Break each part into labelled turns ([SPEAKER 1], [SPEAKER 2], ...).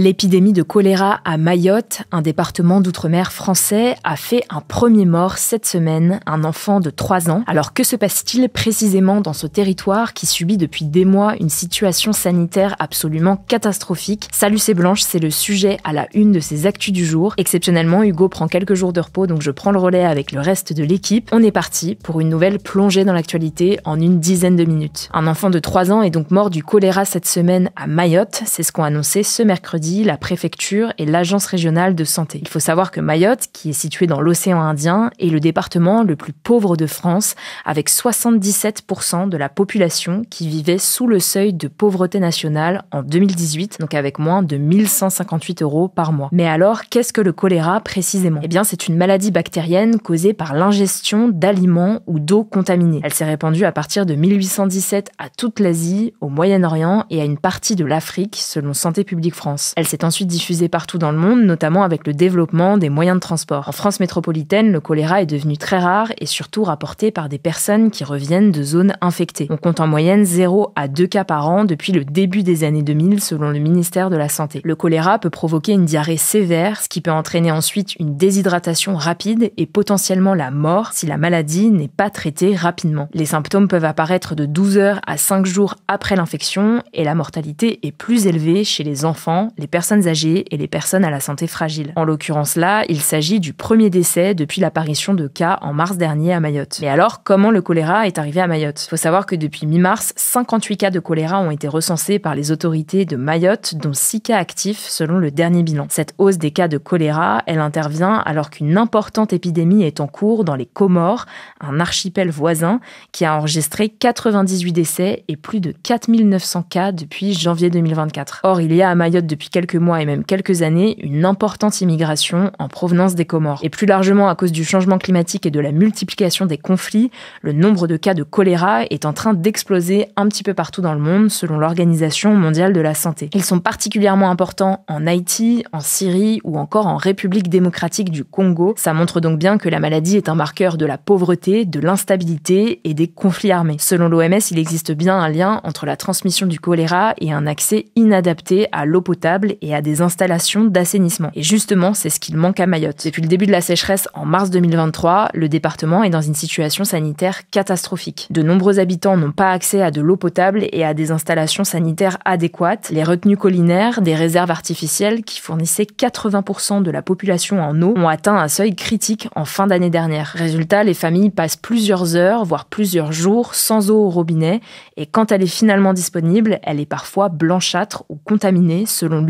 [SPEAKER 1] L'épidémie de choléra à Mayotte, un département d'outre-mer français, a fait un premier mort cette semaine, un enfant de 3 ans. Alors que se passe-t-il précisément dans ce territoire qui subit depuis des mois une situation sanitaire absolument catastrophique Salut c'est Blanche, c'est le sujet à la une de ces actus du jour. Exceptionnellement, Hugo prend quelques jours de repos, donc je prends le relais avec le reste de l'équipe. On est parti pour une nouvelle plongée dans l'actualité en une dizaine de minutes. Un enfant de 3 ans est donc mort du choléra cette semaine à Mayotte, c'est ce qu'ont annoncé ce mercredi la préfecture et l'Agence régionale de santé. Il faut savoir que Mayotte, qui est située dans l'océan Indien, est le département le plus pauvre de France, avec 77% de la population qui vivait sous le seuil de pauvreté nationale en 2018, donc avec moins de 1158 euros par mois. Mais alors, qu'est-ce que le choléra précisément Eh bien, c'est une maladie bactérienne causée par l'ingestion d'aliments ou d'eau contaminée. Elle s'est répandue à partir de 1817 à toute l'Asie, au Moyen-Orient et à une partie de l'Afrique, selon Santé publique France. Elle s'est ensuite diffusée partout dans le monde, notamment avec le développement des moyens de transport. En France métropolitaine, le choléra est devenu très rare et surtout rapporté par des personnes qui reviennent de zones infectées. On compte en moyenne 0 à 2 cas par an depuis le début des années 2000 selon le ministère de la Santé. Le choléra peut provoquer une diarrhée sévère, ce qui peut entraîner ensuite une déshydratation rapide et potentiellement la mort si la maladie n'est pas traitée rapidement. Les symptômes peuvent apparaître de 12 heures à 5 jours après l'infection et la mortalité est plus élevée chez les enfants, les personnes âgées et les personnes à la santé fragile. En l'occurrence là, il s'agit du premier décès depuis l'apparition de cas en mars dernier à Mayotte. Mais alors, comment le choléra est arrivé à Mayotte Faut savoir que depuis mi-mars, 58 cas de choléra ont été recensés par les autorités de Mayotte, dont 6 cas actifs selon le dernier bilan. Cette hausse des cas de choléra, elle intervient alors qu'une importante épidémie est en cours dans les Comores, un archipel voisin qui a enregistré 98 décès et plus de 4900 cas depuis janvier 2024. Or, il y a à Mayotte depuis quelques mois et même quelques années une importante immigration en provenance des Comores. Et plus largement à cause du changement climatique et de la multiplication des conflits, le nombre de cas de choléra est en train d'exploser un petit peu partout dans le monde selon l'Organisation mondiale de la santé. Ils sont particulièrement importants en Haïti, en Syrie ou encore en République démocratique du Congo. Ça montre donc bien que la maladie est un marqueur de la pauvreté, de l'instabilité et des conflits armés. Selon l'OMS, il existe bien un lien entre la transmission du choléra et un accès inadapté à l'eau potable et à des installations d'assainissement. Et justement, c'est ce qu'il manque à Mayotte. Depuis le début de la sécheresse en mars 2023, le département est dans une situation sanitaire catastrophique. De nombreux habitants n'ont pas accès à de l'eau potable et à des installations sanitaires adéquates. Les retenues collinaires, des réserves artificielles qui fournissaient 80% de la population en eau, ont atteint un seuil critique en fin d'année dernière. Résultat, les familles passent plusieurs heures, voire plusieurs jours sans eau au robinet, et quand elle est finalement disponible, elle est parfois blanchâtre ou contaminée selon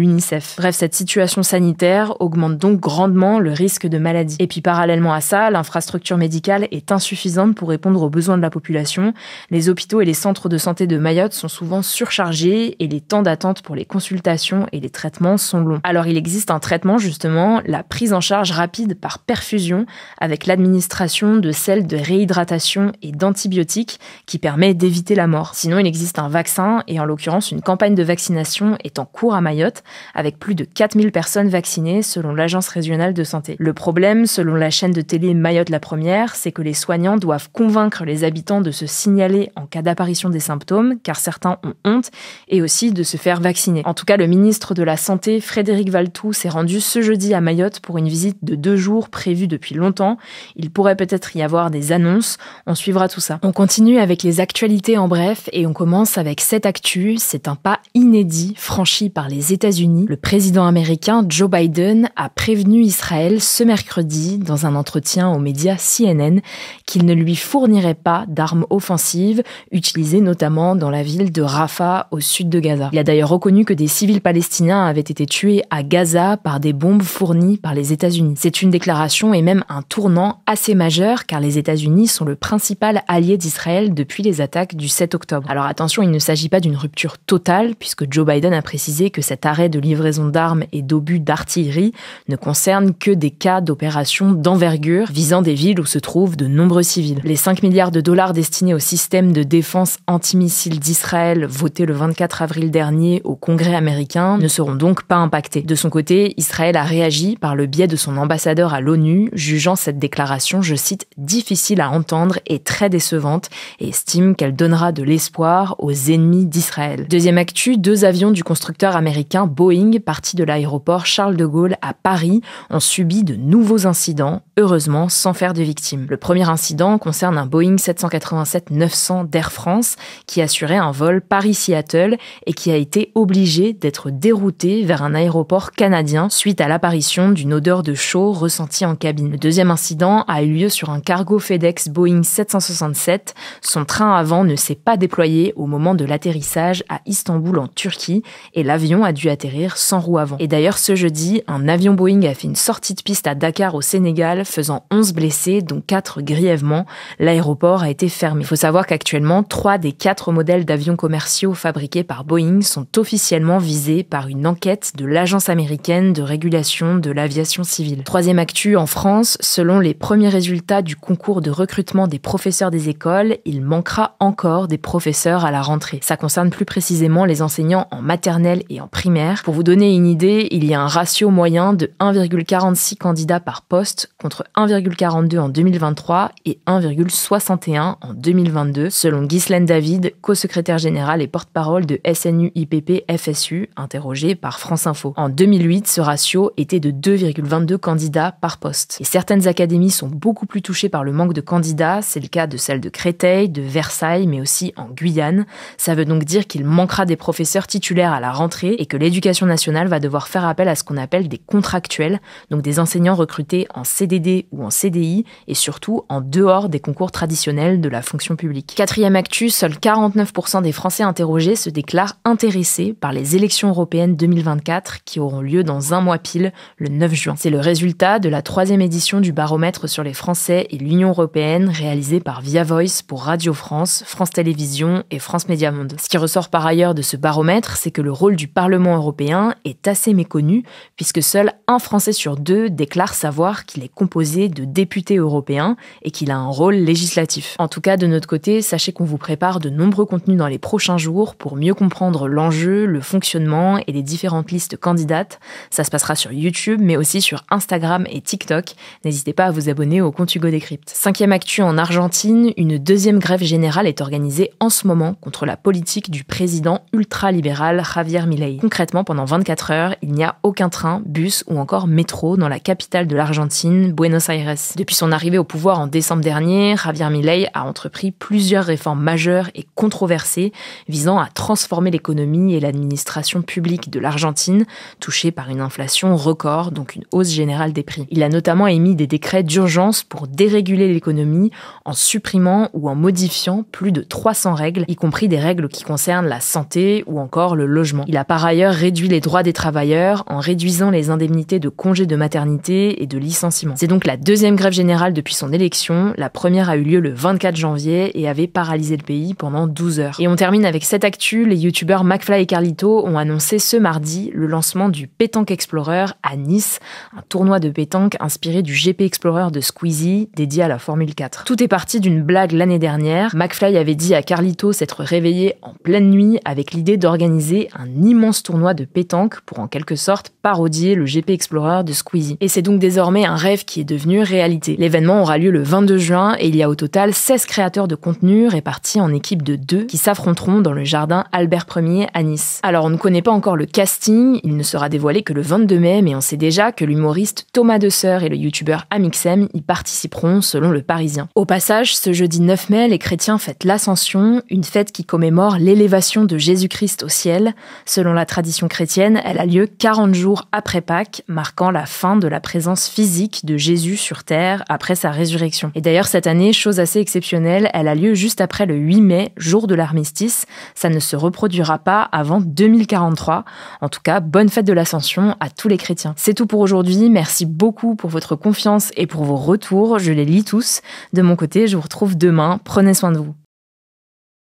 [SPEAKER 1] Bref, cette situation sanitaire augmente donc grandement le risque de maladie. Et puis parallèlement à ça, l'infrastructure médicale est insuffisante pour répondre aux besoins de la population. Les hôpitaux et les centres de santé de Mayotte sont souvent surchargés et les temps d'attente pour les consultations et les traitements sont longs. Alors il existe un traitement justement, la prise en charge rapide par perfusion avec l'administration de celles de réhydratation et d'antibiotiques qui permet d'éviter la mort. Sinon il existe un vaccin et en l'occurrence une campagne de vaccination est en cours à Mayotte avec plus de 4000 personnes vaccinées selon l'Agence régionale de santé. Le problème, selon la chaîne de télé Mayotte la Première, c'est que les soignants doivent convaincre les habitants de se signaler en cas d'apparition des symptômes, car certains ont honte, et aussi de se faire vacciner. En tout cas, le ministre de la Santé, Frédéric Valtou, s'est rendu ce jeudi à Mayotte pour une visite de deux jours prévue depuis longtemps. Il pourrait peut-être y avoir des annonces. On suivra tout ça. On continue avec les actualités en bref et on commence avec cette actu. C'est un pas inédit franchi par les États-Unis le président américain Joe Biden a prévenu Israël ce mercredi, dans un entretien aux médias CNN, qu'il ne lui fournirait pas d'armes offensives, utilisées notamment dans la ville de Rafah au sud de Gaza. Il a d'ailleurs reconnu que des civils palestiniens avaient été tués à Gaza par des bombes fournies par les États-Unis. C'est une déclaration et même un tournant assez majeur car les États-Unis sont le principal allié d'Israël depuis les attaques du 7 octobre. Alors attention, il ne s'agit pas d'une rupture totale puisque Joe Biden a précisé que cet arrêt de livraison d'armes et d'obus d'artillerie ne concernent que des cas d'opérations d'envergure visant des villes où se trouvent de nombreux civils. Les 5 milliards de dollars destinés au système de défense antimissile d'Israël voté le 24 avril dernier au Congrès américain ne seront donc pas impactés. De son côté, Israël a réagi par le biais de son ambassadeur à l'ONU, jugeant cette déclaration, je cite, difficile à entendre et très décevante, et estime qu'elle donnera de l'espoir aux ennemis d'Israël. Deuxième actu, deux avions du constructeur américain Boeing parti de l'aéroport Charles de Gaulle à Paris ont subi de nouveaux incidents, heureusement sans faire de victimes. Le premier incident concerne un Boeing 787-900 d'Air France qui assurait un vol Paris-Seattle et qui a été obligé d'être dérouté vers un aéroport canadien suite à l'apparition d'une odeur de chaud ressentie en cabine. Le deuxième incident a eu lieu sur un cargo FedEx Boeing 767. Son train avant ne s'est pas déployé au moment de l'atterrissage à Istanbul en Turquie et l'avion a dû sans roue avant. Et d'ailleurs, ce jeudi, un avion Boeing a fait une sortie de piste à Dakar au Sénégal, faisant 11 blessés, dont 4 grièvement. L'aéroport a été fermé. Il faut savoir qu'actuellement, 3 des 4 modèles d'avions commerciaux fabriqués par Boeing sont officiellement visés par une enquête de l'Agence américaine de régulation de l'aviation civile. Troisième actu, en France, selon les premiers résultats du concours de recrutement des professeurs des écoles, il manquera encore des professeurs à la rentrée. Ça concerne plus précisément les enseignants en maternelle et en primaire pour vous donner une idée, il y a un ratio moyen de 1,46 candidats par poste contre 1,42 en 2023 et 1,61 en 2022, selon Ghislaine David, co-secrétaire générale et porte-parole de SNU-IPP-FSU, interrogée par France Info. En 2008, ce ratio était de 2,22 candidats par poste. Et certaines académies sont beaucoup plus touchées par le manque de candidats, c'est le cas de celle de Créteil, de Versailles, mais aussi en Guyane. Ça veut donc dire qu'il manquera des professeurs titulaires à la rentrée et que l'éducation l'éducation nationale va devoir faire appel à ce qu'on appelle des contractuels, donc des enseignants recrutés en CDD ou en CDI et surtout en dehors des concours traditionnels de la fonction publique. Quatrième actu, seuls 49% des Français interrogés se déclarent intéressés par les élections européennes 2024 qui auront lieu dans un mois pile, le 9 juin. C'est le résultat de la troisième édition du baromètre sur les Français et l'Union européenne réalisé par Via Voice pour Radio France, France Télévisions et France Média Monde. Ce qui ressort par ailleurs de ce baromètre, c'est que le rôle du Parlement européen européen est assez méconnu, puisque seul un Français sur deux déclare savoir qu'il est composé de députés européens et qu'il a un rôle législatif. En tout cas, de notre côté, sachez qu'on vous prépare de nombreux contenus dans les prochains jours pour mieux comprendre l'enjeu, le fonctionnement et les différentes listes candidates. Ça se passera sur YouTube, mais aussi sur Instagram et TikTok. N'hésitez pas à vous abonner au compte Hugo Décrypte. Cinquième actu en Argentine, une deuxième grève générale est organisée en ce moment contre la politique du président ultra-libéral Javier Milei. Concrètement, pendant 24 heures, il n'y a aucun train, bus ou encore métro dans la capitale de l'Argentine, Buenos Aires. Depuis son arrivée au pouvoir en décembre dernier, Javier Milei a entrepris plusieurs réformes majeures et controversées visant à transformer l'économie et l'administration publique de l'Argentine, touchée par une inflation record, donc une hausse générale des prix. Il a notamment émis des décrets d'urgence pour déréguler l'économie en supprimant ou en modifiant plus de 300 règles, y compris des règles qui concernent la santé ou encore le logement. Il a par ailleurs réduit les droits des travailleurs en réduisant les indemnités de congés de maternité et de licenciement. C'est donc la deuxième grève générale depuis son élection. La première a eu lieu le 24 janvier et avait paralysé le pays pendant 12 heures. Et on termine avec cette actu. Les youtubeurs McFly et Carlito ont annoncé ce mardi le lancement du Pétanque Explorer à Nice, un tournoi de pétanque inspiré du GP Explorer de Squeezie dédié à la Formule 4. Tout est parti d'une blague l'année dernière. McFly avait dit à Carlito s'être réveillé en pleine nuit avec l'idée d'organiser un immense tournoi de pétanque pour en quelque sorte parodier le GP Explorer de Squeezie. Et c'est donc désormais un rêve qui est devenu réalité. L'événement aura lieu le 22 juin et il y a au total 16 créateurs de contenu répartis en équipes de deux qui s'affronteront dans le jardin Albert Ier à Nice. Alors on ne connaît pas encore le casting, il ne sera dévoilé que le 22 mai, mais on sait déjà que l'humoriste Thomas Dessert et le youtubeur Amixem y participeront selon le Parisien. Au passage, ce jeudi 9 mai, les chrétiens fêtent l'Ascension, une fête qui commémore l'élévation de Jésus-Christ au ciel, selon la tradition chrétienne, elle a lieu 40 jours après Pâques, marquant la fin de la présence physique de Jésus sur Terre après sa résurrection. Et d'ailleurs, cette année, chose assez exceptionnelle, elle a lieu juste après le 8 mai, jour de l'armistice. Ça ne se reproduira pas avant 2043. En tout cas, bonne fête de l'Ascension à tous les chrétiens. C'est tout pour aujourd'hui. Merci beaucoup pour votre confiance et pour vos retours. Je les lis tous. De mon côté, je vous retrouve demain. Prenez soin de vous.